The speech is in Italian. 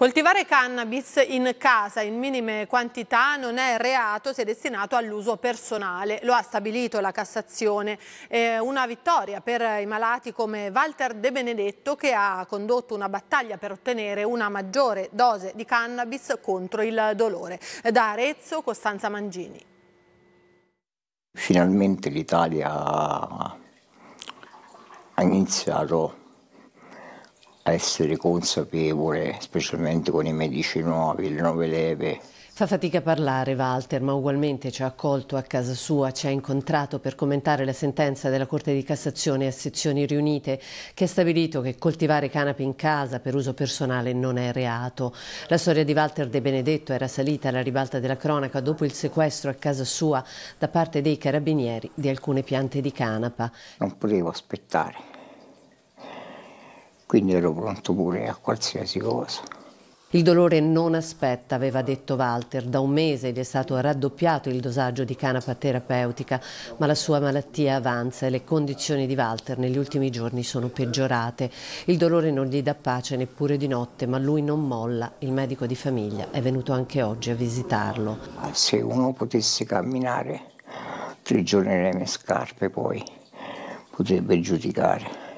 Coltivare cannabis in casa in minime quantità non è reato se destinato all'uso personale, lo ha stabilito la Cassazione. È una vittoria per i malati come Walter De Benedetto che ha condotto una battaglia per ottenere una maggiore dose di cannabis contro il dolore. Da Arezzo, Costanza Mangini. Finalmente l'Italia ha iniziato essere consapevole, specialmente con i medici nuovi, le nuove leve. Fa fatica a parlare Walter, ma ugualmente ci ha accolto a casa sua, ci ha incontrato per commentare la sentenza della Corte di Cassazione a sezioni riunite che ha stabilito che coltivare canapi in casa per uso personale non è reato. La storia di Walter De Benedetto era salita alla ribalta della cronaca dopo il sequestro a casa sua da parte dei carabinieri di alcune piante di canapa. Non potevo aspettare quindi ero pronto pure a qualsiasi cosa. Il dolore non aspetta, aveva detto Walter, da un mese gli è stato raddoppiato il dosaggio di canapa terapeutica, ma la sua malattia avanza e le condizioni di Walter negli ultimi giorni sono peggiorate. Il dolore non gli dà pace neppure di notte, ma lui non molla. Il medico di famiglia è venuto anche oggi a visitarlo. Se uno potesse camminare tre giorni nelle mie scarpe poi potrebbe giudicare.